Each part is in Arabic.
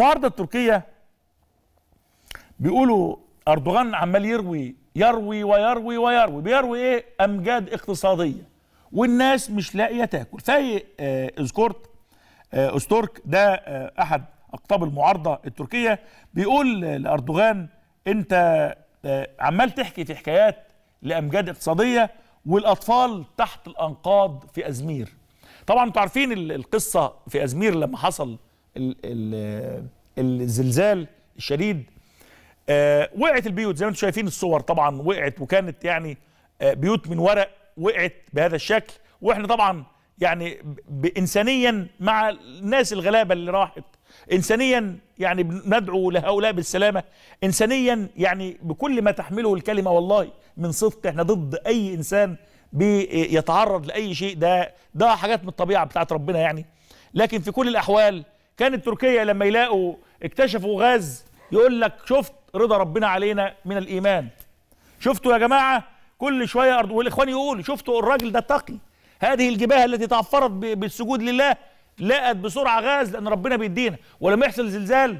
المعارضه التركيه بيقولوا اردوغان عمال يروي يروي ويروي ويروي بيروي ايه امجاد اقتصاديه والناس مش لاقيه تاكل فاي آه، اذكرت آه، استورك ده آه، احد اقطاب المعارضه التركيه بيقول لاردوغان انت عمال تحكي في حكايات لامجاد اقتصاديه والاطفال تحت الانقاض في ازمير طبعا انتوا عارفين القصه في ازمير لما حصل الزلزال الشديد آه، وقعت البيوت زي ما انتم شايفين الصور طبعا وقعت وكانت يعني آه، بيوت من ورق وقعت بهذا الشكل واحنا طبعا يعني انسانيا مع الناس الغلابه اللي راحت انسانيا يعني ندعو لهؤلاء بالسلامه انسانيا يعني بكل ما تحمله الكلمه والله من صدق احنا ضد اي انسان بيتعرض لاي شيء ده ده حاجات من الطبيعه بتاعت ربنا يعني لكن في كل الاحوال كانت تركيا لما يلاقوا اكتشفوا غاز يقول لك شفت رضا ربنا علينا من الايمان شفتوا يا جماعه كل شويه ارض والاخوان يقول شفتوا الراجل ده تقي هذه الجباه التي تعفرت بالسجود لله لقت بسرعه غاز لان ربنا بيدينا ولما يحصل زلزال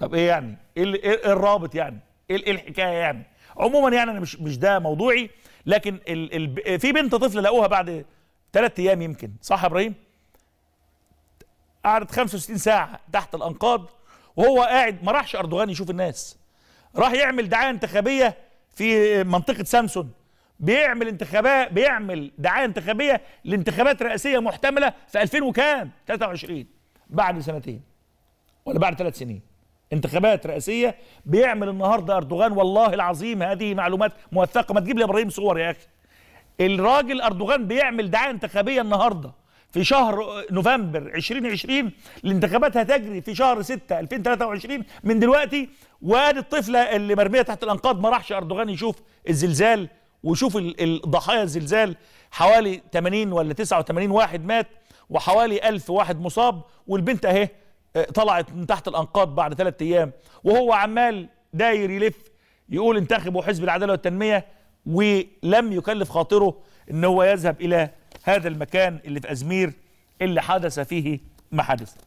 طب ايه يعني ايه, إيه-, إيه الرابط يعني إيه, ايه الحكايه يعني عموما يعني انا مش مش ده موضوعي لكن ال ال في بنت طفله لقوها بعد ثلاث ايام يمكن صح يا ابراهيم قعدت 65 ساعه تحت الانقاض وهو قاعد ما راحش اردوغان يشوف الناس راح يعمل دعايه انتخابيه في منطقه سامسون بيعمل انتخابات بيعمل دعايه انتخابيه لانتخابات رئاسيه محتمله في 2000 وكام 23 بعد سنتين ولا بعد ثلاث سنين انتخابات رئاسيه بيعمل النهارده اردوغان والله العظيم هذه معلومات موثقه ما تجيب لي ابراهيم صور يا اخي الراجل اردوغان بيعمل دعايه انتخابيه النهارده في شهر نوفمبر 2020 الانتخابات هتجري في شهر 6 2023 من دلوقتي وادي الطفله اللي مرميه تحت الانقاض ما راحش اردوغان يشوف الزلزال ويشوف ضحايا الزلزال حوالي 80 ولا 89 واحد مات وحوالي 1000 واحد مصاب والبنت اهي آه، طلعت من تحت الانقاض بعد ثلاث ايام وهو عمال داير يلف يقول انتخبوا حزب العداله والتنميه ولم يكلف خاطره ان هو يذهب الى هذا المكان اللي في أزمير اللي حدث فيه ما حدث